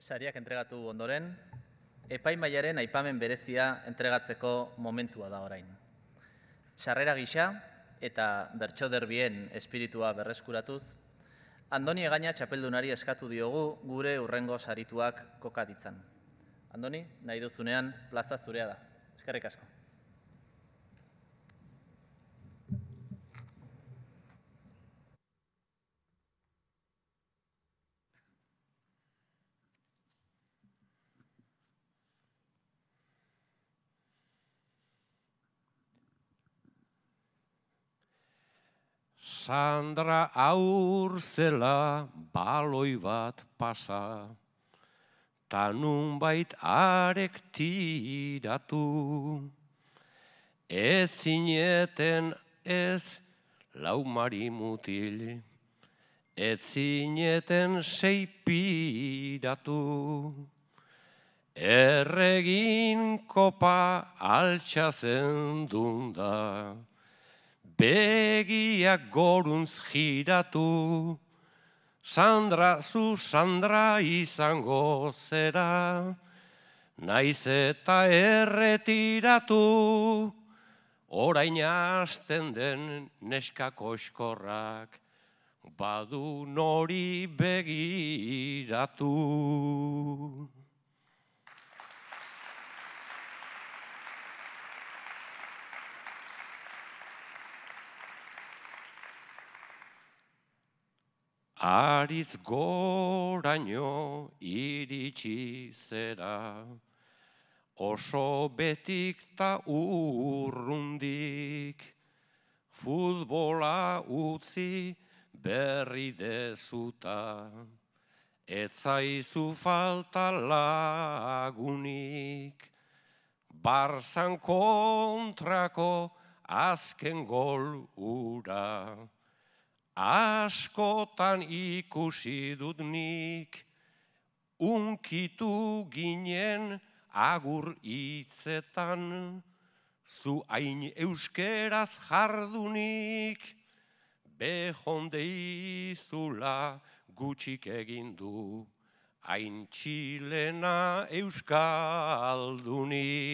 sariak entregatu ondoren, epaimaiaren aipamen berezia entregatzeko momentua da orain. Sarrera gisa eta bertxoderbien espiritua berreskuratuz, Andoni Egaina txapeldunari eskatu diogu gure urrengo sarituak koka ditzan. Andoni, nahi duzunean plaza zurea da. Eskerrik asko. Sandra aurzela baloi bat pasa, ta nun bait arek tiratu, ez zineten ez laumari mutil, ez zineten seipiratu, erregin kopa altxazen dunda, begiak goruntz jiratu, Sandra zu Sandra izango zera, naiz eta erretiratu, orain hasten den neskako eskorrak, badu hori begiratu. ariz goraino iritsi zera, oso betik ta urrundik, futbola utzi berri dezuta, etzaizu falta lagunik, Barzan kontrako azken gol ura askotan ikusi dudnik, unkitu ginen agur hitzetan, zu hain euskeraz jardunik, izula gutxik egin du, hain txilena euskaldunik.